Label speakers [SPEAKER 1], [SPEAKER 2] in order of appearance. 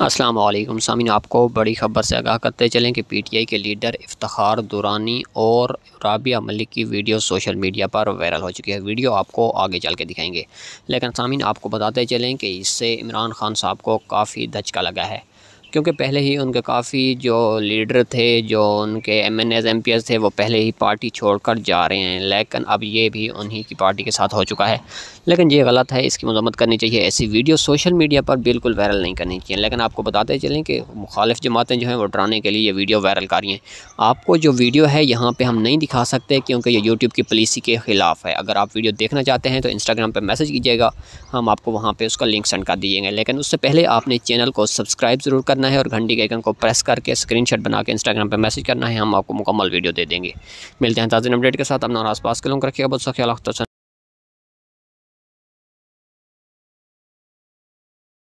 [SPEAKER 1] असलम सामिन आपको बड़ी खबर से आगाह करते चलें कि पीटीआई के लीडर इफ्तार दुरानी और राबिया मलिक की वीडियो सोशल मीडिया पर वायरल हो चुकी है वीडियो आपको आगे चल के दिखाएंगे लेकिन सामिन आपको बताते चलें कि इससे इमरान खान साहब को काफ़ी धचका लगा है क्योंकि पहले ही उनके काफ़ी जो लीडर थे जो उनके MNAs MPs थे वो पहले ही पार्टी छोड़ कर जा रहे हैं लेकिन अब ये भी उन्हीं की पार्टी के साथ हो चुका है लेकिन ये गलत है इसकी मजम्मत करनी चाहिए ऐसी वीडियो सोशल मीडिया पर बिल्कुल वायरल नहीं करनी चाहिए लेकिन आपको बताते चलें कि मुखालिफ जमातें जो हैं वो डराने के लिए ये वीडियो वायरल कर रही हैं आपको जो वीडियो है यहाँ पर हम नहीं दिखा सकते क्योंकि ये यूट्यूब की पॉलिसी के ख़िलाफ़ है अगर आप वीडियो देखना चाहते हैं तो इंस्टाग्राम पर मैसेज कीजिएगा हम आपको वहाँ पर उसका लिंक सेंड कर दीजिएगा लेकिन उससे पहले आपने चैनल को सब्सक्राइब ज़रूर कर करना है और घंटी के आइकन को प्रेस करके स्क्रीनशॉट बना के इंस्टाग्राम पर मैसेज करना है हम आपको मुकम्मल वीडियो दे देंगे मिलते हैं ताज़ा अपडेट के साथ अपना आसपास के लोग रखिएगा बहुत सा ख्याल